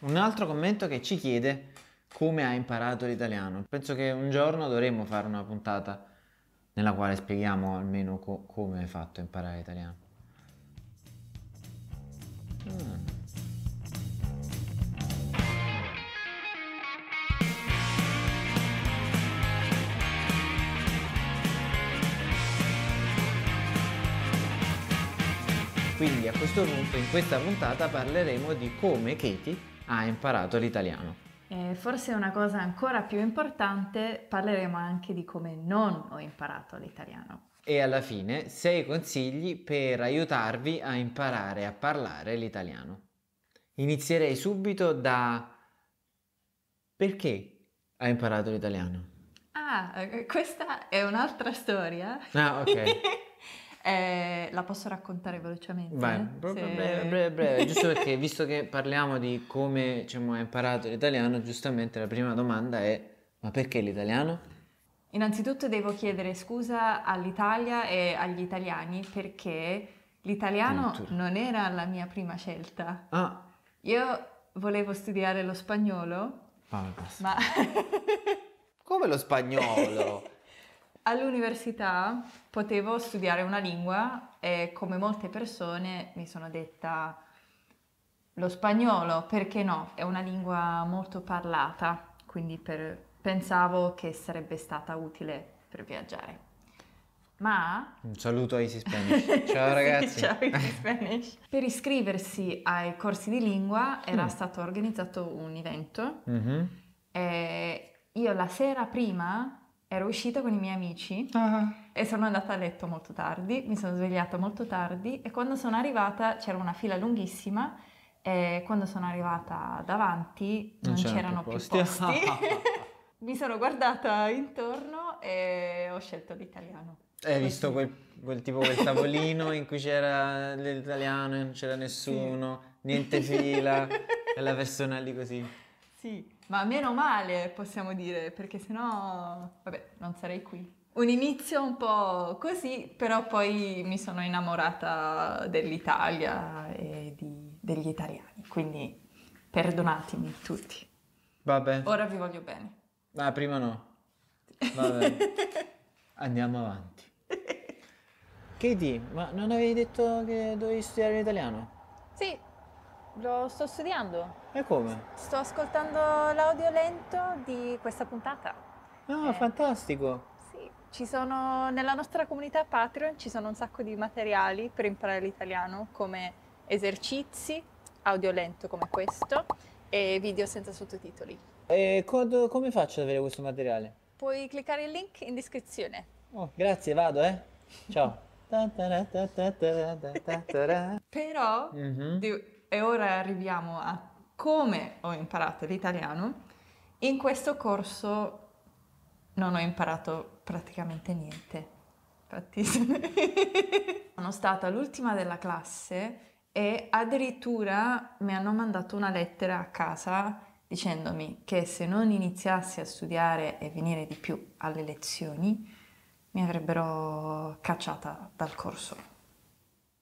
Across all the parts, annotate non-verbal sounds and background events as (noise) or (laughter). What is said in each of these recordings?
Un altro commento che ci chiede come ha imparato l'italiano. Penso che un giorno dovremmo fare una puntata nella quale spieghiamo almeno co come hai fatto a imparare l'italiano. Mm. Ah. Quindi a questo punto in questa puntata parleremo di come Katie ha imparato l'italiano. E forse una cosa ancora più importante, parleremo anche di come non ho imparato l'italiano. E alla fine 6 consigli per aiutarvi a imparare a parlare l'italiano. Inizierei subito da perché hai imparato l'italiano? Ah, eh, questa è un'altra storia. Ah, ok. (laughs) Eh, la posso raccontare velocemente? Vai, breve, breve, breve, giusto (laughs) perché visto che parliamo di come diciamo, hai imparato l'italiano, giustamente la prima domanda è ma perché l'italiano? Innanzitutto devo chiedere scusa all'Italia e agli italiani perché l'italiano Puntura. non era la mia prima scelta. Ah. Io volevo studiare lo spagnolo, ah, ma... (laughs) Come lo spagnolo? All'università potevo studiare una lingua e come molte persone mi sono detta lo spagnolo, perché no? È una lingua molto parlata, quindi per, pensavo che sarebbe stata utile per viaggiare. Ma... Un saluto a Easy Spanish. (laughs) Ciao ragazzi. sì, ciao Easy Spanish. per iscriversi ai corsi di lingua era mm. stato organizzato un evento mm-hmm. e io la sera prima ero uscita con i miei amici uh-huh. e sono andata a letto molto tardi, mi sono svegliata molto tardi e quando sono arrivata c'era una fila lunghissima e quando sono arrivata davanti non, non c'erano, più posti. posti. (laughs) mi sono guardata intorno e ho scelto l'italiano. Hai visto quel, quel tipo quel tavolino in cui c'era l'italiano e non c'era nessuno, sì. niente fila, e la persona lì così. Sì, ma meno male possiamo dire, perché sennò, vabbè, non sarei qui. Un inizio un po' così, però poi mi sono innamorata dell'Italia e di, degli italiani, quindi perdonatemi tutti. Vabbè. Ora vi voglio bene. Ah, prima no. Vabbè. (laughs) Andiamo avanti. Katie, ma non avevi detto che dovevi studiare l'italiano? Sì, lo sto studiando. E come? Sto ascoltando l'audio lento di questa puntata. Ah, eh, fantastico! Sì, ci sono, nella nostra comunità Patreon ci sono un sacco di materiali per imparare l'italiano, come esercizi, audio lento come questo, e video senza sottotitoli. E co- come faccio ad avere questo materiale? Puoi cliccare il link in descrizione. Oh, grazie, vado, eh. Ciao. (laughs) Però... Mm-hmm. Devo e ora arriviamo a come ho imparato l'italiano. In questo corso non ho imparato praticamente niente. Infatti (laughs) sono stata l'ultima della classe e addirittura mi hanno mandato una lettera a casa dicendomi che se non iniziassi a studiare e venire di più alle lezioni mi avrebbero cacciata dal corso.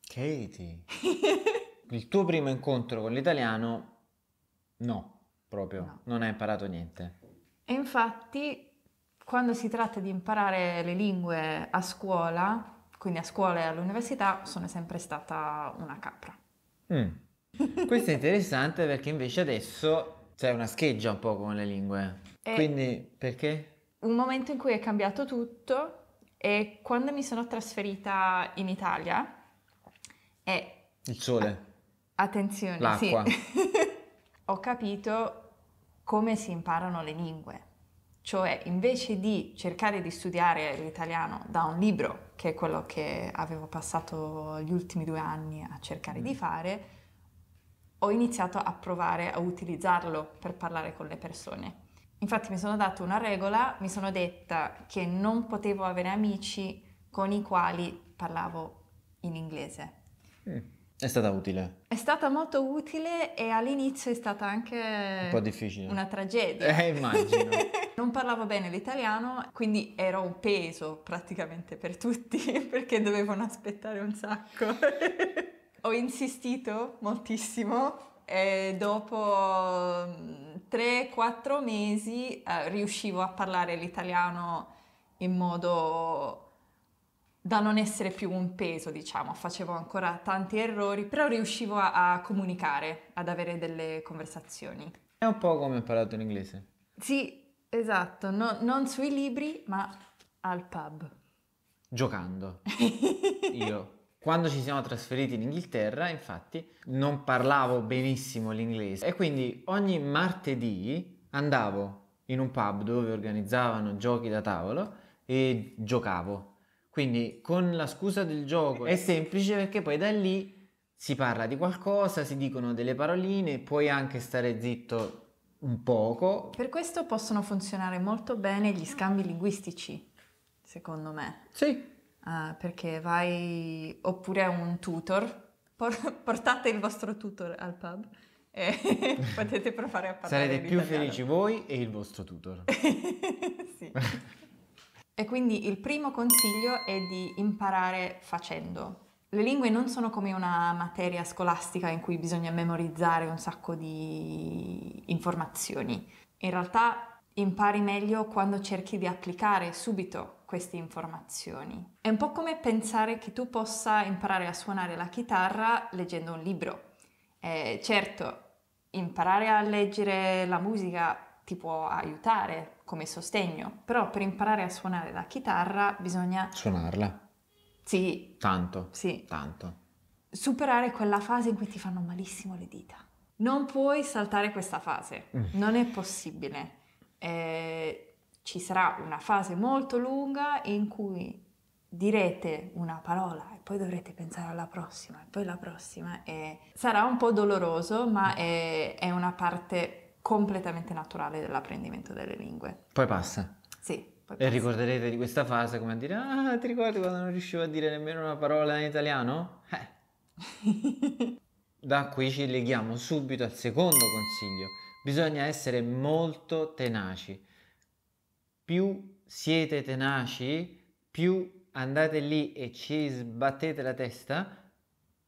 Katie! (laughs) il tuo primo incontro con l'italiano, no, proprio, no. non hai imparato niente. E infatti, quando si tratta di imparare le lingue a scuola, quindi a scuola e all'università, sono sempre stata una capra. Mm. Questo è interessante perché invece adesso c'è una scheggia un po' con le lingue. E eh, quindi perché? Un momento in cui è cambiato tutto e quando mi sono trasferita in Italia è... Il sole. Attenzione, l'acqua. Sì. (laughs) Ho capito come si imparano le lingue. Cioè, invece di cercare di studiare l'italiano da un libro, che è quello che avevo passato gli ultimi due anni a cercare mm. di fare, ho iniziato a provare a utilizzarlo per parlare con le persone. Infatti mi sono data una regola, mi sono detta che non potevo avere amici con i quali parlavo in inglese. Mm. È stata utile. È stata molto utile e all'inizio è stata anche un po' difficile. Una tragedia. Eh, immagino. (laughs) non parlavo bene l'italiano, quindi ero un peso praticamente per tutti (laughs) perché dovevano aspettare un sacco. (laughs) Ho insistito moltissimo e dopo 3-4 mm, mesi eh, riuscivo a parlare l'italiano in modo da non essere più un peso, diciamo, facevo ancora tanti errori, però riuscivo a, a comunicare, ad avere delle conversazioni. È un po' come ho imparato l'inglese. Sì, esatto, no, non sui libri, ma al pub. Giocando. (laughs) Io. Quando ci siamo trasferiti in Inghilterra, infatti, non parlavo benissimo l'inglese e quindi ogni martedì andavo in un pub dove organizzavano giochi da tavolo e giocavo quindi con la scusa del gioco è semplice perché poi da lì si parla di qualcosa, si dicono delle paroline, puoi anche stare zitto un poco. Per questo possono funzionare molto bene gli scambi linguistici, secondo me. Sì. Uh, perché vai oppure un tutor, por- portate il vostro tutor al pub e (laughs) potete provare a parlare. Sarete più felici voi e il vostro tutor. (laughs) sì. (laughs) E quindi il primo consiglio è di imparare facendo. Le lingue non sono come una materia scolastica in cui bisogna memorizzare un sacco di informazioni. In realtà impari meglio quando cerchi di applicare subito queste informazioni. È un po' come pensare che tu possa imparare a suonare la chitarra leggendo un libro. Eh, certo, imparare a leggere la musica ti può aiutare come sostegno, però per imparare a suonare la chitarra bisogna... Suonarla. Sì. Tanto. Sì. Tanto. Superare quella fase in cui ti fanno malissimo le dita. Non puoi saltare questa fase, mm. non è possibile. Eh, ci sarà una fase molto lunga in cui direte una parola e poi dovrete pensare alla prossima e poi la prossima e sarà un po' doloroso ma è, è una parte completamente naturale dell'apprendimento delle lingue. Poi passa. Sì. Poi passa. E ricorderete di questa fase come a dire, ah, ti ricordi quando non riuscivo a dire nemmeno una parola in italiano? Eh. (laughs) da qui ci leghiamo subito al secondo consiglio. Bisogna essere molto tenaci. Più siete tenaci, più andate lì e ci sbattete la testa,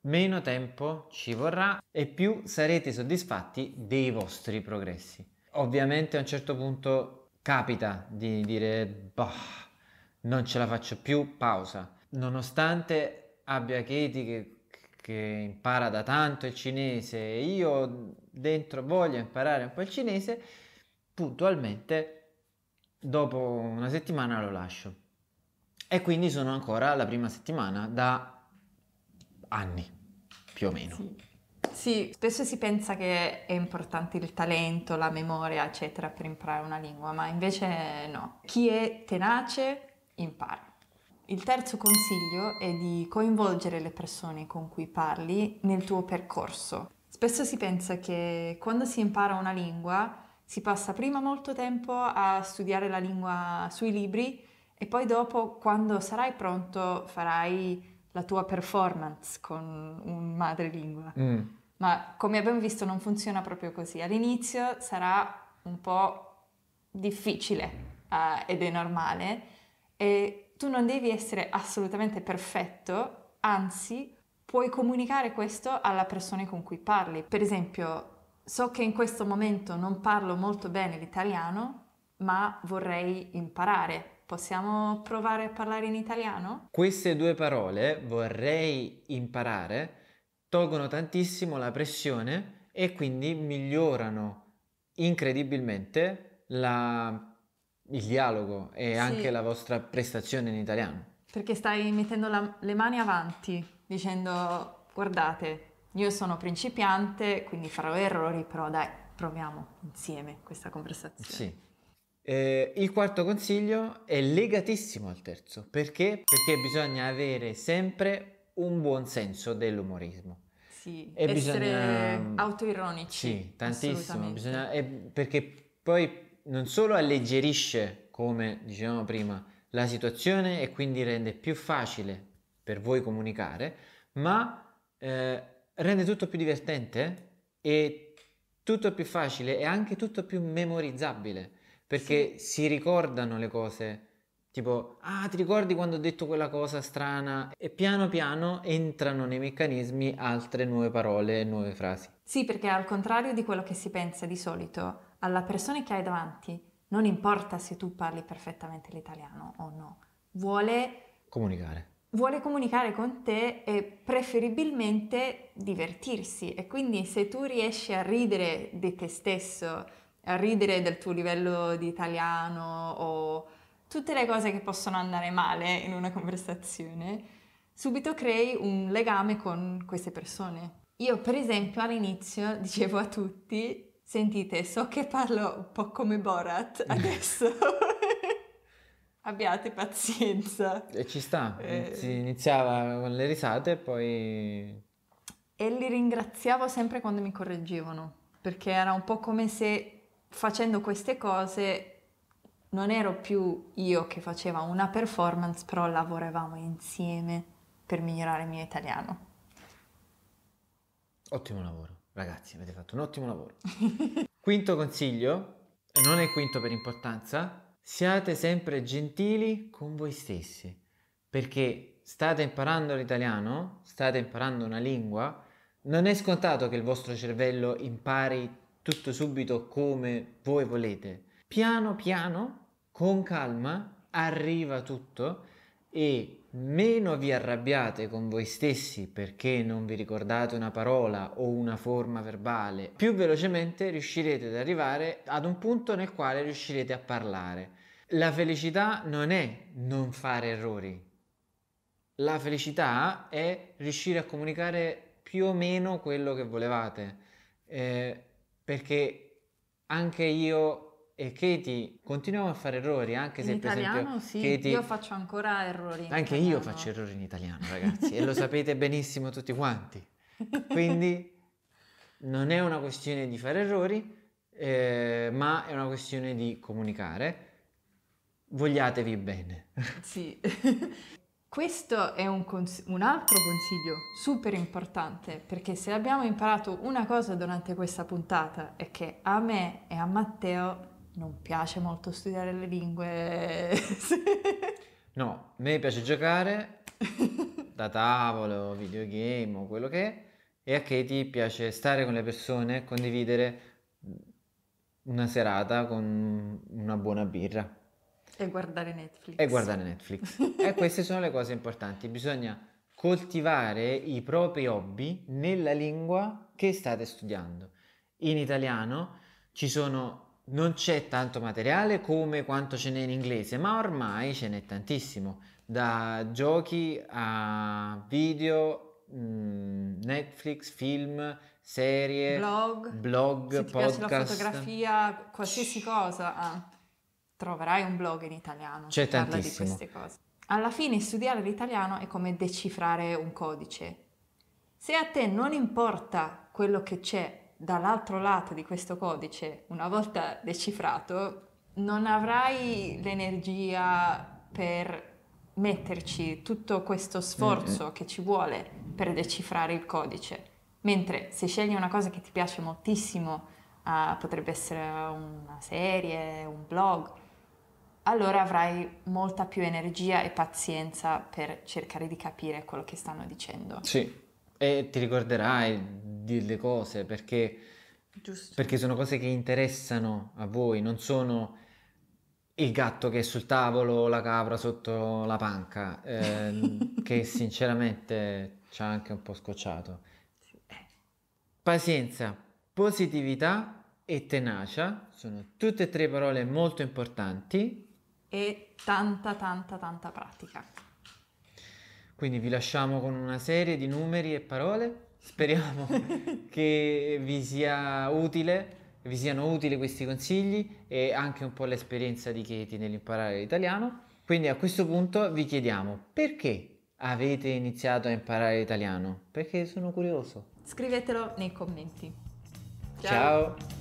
meno tempo ci vorrà e più sarete soddisfatti dei vostri progressi. Ovviamente a un certo punto capita di dire, boh, non ce la faccio più, pausa. Nonostante abbia Katie che, che impara da tanto il cinese e io dentro voglio imparare un po' il cinese, puntualmente dopo una settimana lo lascio. E quindi sono ancora alla prima settimana da anni, più o meno. Sì. Sì, spesso si pensa che è importante il talento, la memoria, eccetera, per imparare una lingua, ma invece no. Chi è tenace impara. Il terzo consiglio è di coinvolgere le persone con cui parli nel tuo percorso. Spesso si pensa che quando si impara una lingua si passa prima molto tempo a studiare la lingua sui libri e poi dopo, quando sarai pronto, farai la tua performance con un madrelingua. Mm. Ma come abbiamo visto non funziona proprio così. All'inizio sarà un po' difficile uh, ed è normale e tu non devi essere assolutamente perfetto, anzi puoi comunicare questo alla persona con cui parli. Per esempio, so che in questo momento non parlo molto bene l'italiano, ma vorrei imparare Possiamo provare a parlare in italiano? Queste due parole, vorrei imparare, tolgono tantissimo la pressione e quindi migliorano incredibilmente la... il dialogo e sì. anche la vostra prestazione in italiano. Perché stai mettendo la... le mani avanti dicendo guardate, io sono principiante, quindi farò errori, però dai, proviamo insieme questa conversazione. Sì. Eh, il quarto consiglio è legatissimo al terzo. Perché? Perché bisogna avere sempre un buon senso dell'umorismo. Sì, e essere bisogna... autoironici. Sì, tantissimo. Bisogna... perché poi non solo alleggerisce, come dicevamo prima, la situazione e quindi rende più facile per voi comunicare, ma eh, rende tutto più divertente e tutto più facile e anche tutto più memorizzabile perché sì. si ricordano le cose. Tipo, ah, ti ricordi quando ho detto quella cosa strana? E piano piano entrano nei meccanismi altre nuove parole nuove frasi. Sì, perché al contrario di quello che si pensa di solito, alla persona che hai davanti non importa se tu parli perfettamente l'italiano o no, vuole comunicare. Vuole comunicare con te e preferibilmente divertirsi e quindi se tu riesci a ridere di te stesso, ridere del tuo livello di italiano o tutte le cose che possono andare male in una conversazione, subito crei un legame con queste persone. Io per esempio all'inizio (laughs) dicevo a tutti, sentite, so che parlo un po' come Borat (laughs) adesso. (laughs) abbiate pazienza. E ci sta, eh, si iniziava con le risate e poi... E li ringraziavo sempre quando mi correggevano, perché era un po' come se facendo queste cose non ero più io che faceva una performance, però lavoravamo insieme per migliorare il mio italiano. Ottimo lavoro, ragazzi, avete fatto un ottimo lavoro. (laughs) quinto consiglio, e non è quinto per importanza, siate sempre gentili con voi stessi, perché state imparando l'italiano, state imparando una lingua, non è scontato che il vostro cervello impari tutto subito come voi volete. Piano piano, con calma, arriva tutto e meno vi arrabbiate con voi stessi perché non vi ricordate una parola o una forma verbale, più velocemente riuscirete ad arrivare ad un punto nel quale riuscirete a parlare. La felicità non è non fare errori. La felicità è riuscire a comunicare più o meno quello che volevate. Eh, perché anche io e Katie continuiamo a fare errori, anche se in per italiano, esempio sì, Katie... io faccio ancora errori. anche italiano. io faccio errori in italiano, ragazzi, e lo (laughs) sapete benissimo tutti quanti. Quindi non è una questione di fare errori, eh, ma è una questione di comunicare. Vogliatevi bene. Sì. (laughs) Questo è un, cons- un, altro consiglio super importante perché se abbiamo imparato una cosa durante questa puntata è che a me e a Matteo non piace molto studiare le lingue. no, a me piace giocare (laughs) da tavolo, videogame o quello che è e a Katie piace stare con le persone, condividere una serata con una buona birra. E guardare Netflix. E guardare Netflix. (laughs) e eh, queste sono le cose importanti. Bisogna coltivare i propri hobby nella lingua che state studiando. In italiano sono, non c'è tanto materiale come quanto ce n'è in inglese, ma ormai ce n'è tantissimo, da giochi a video, mh, mm, Netflix, film, serie, blog, blog podcast. Se piace la fotografia, qualsiasi cosa. Ah troverai un blog in italiano C'è che parla di queste cose. Alla fine studiare l'italiano è come decifrare un codice. Se a te non importa quello che c'è dall'altro lato di questo codice, una volta decifrato, non avrai l'energia per metterci tutto questo sforzo mm-hmm. che ci vuole per decifrare il codice. Mentre se scegli una cosa che ti piace moltissimo, uh, potrebbe essere una serie, un blog, allora avrai molta più energia e pazienza per cercare di capire quello che stanno dicendo. Sì, e ti ricorderai delle cose perché, perché sono cose che interessano a voi, non sono il gatto che è sul tavolo, o la capra sotto la panca, eh, (laughs) che sinceramente ci ha anche un po' scocciato. Eh. Pazienza, positività e tenacia sono tutte e tre parole molto importanti e tanta tanta tanta pratica. Quindi vi lasciamo con una serie di numeri e parole. Speriamo (laughs) che vi sia utile, vi siano utili questi consigli e anche un po' l'esperienza di Katie nell'imparare l'italiano. Quindi a questo punto vi chiediamo perché avete iniziato a imparare l'italiano? Perché sono curioso. Scrivetelo nei commenti. Ciao. Ciao.